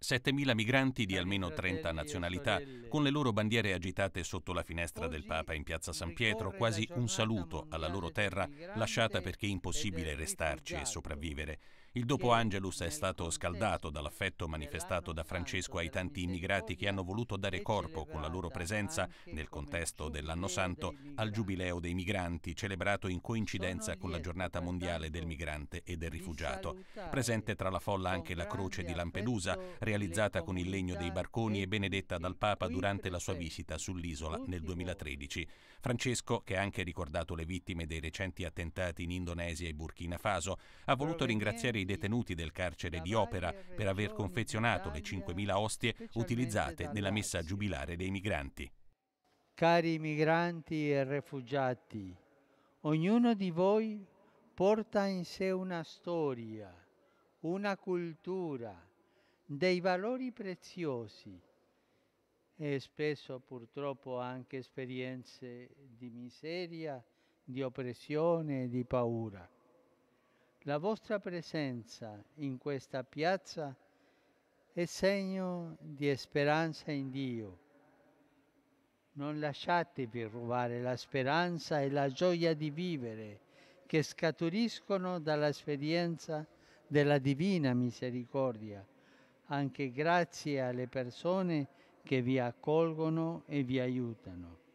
7.000 migranti di almeno 30 nazionalità, con le loro bandiere agitate sotto la finestra del Papa in piazza San Pietro, quasi un saluto alla loro terra lasciata perché impossibile restarci e sopravvivere. Il dopo Angelus è stato scaldato dall'affetto manifestato da Francesco ai tanti immigrati che hanno voluto dare corpo con la loro presenza, nel contesto dell'anno santo, al Giubileo dei migranti, celebrato in coincidenza con la giornata mondiale del migrante e del rifugiato. Presente tra la folla anche la croce di Lampedusa, realizzata con il legno dei barconi e benedetta dal Papa durante la sua visita sull'isola nel 2013. Francesco, che ha anche ricordato le vittime dei recenti attentati in Indonesia e Burkina Faso, ha voluto ringraziare i detenuti del carcere di Opera per aver confezionato le 5.000 ostie utilizzate nella messa giubilare dei migranti. Cari migranti e rifugiati, ognuno di voi porta in sé una storia, una cultura, dei valori preziosi e spesso purtroppo anche esperienze di miseria, di oppressione e di paura. La vostra presenza in questa piazza è segno di speranza in Dio. Non lasciatevi rubare la speranza e la gioia di vivere che scaturiscono dall'esperienza della divina misericordia, anche grazie alle persone che vi accolgono e vi aiutano.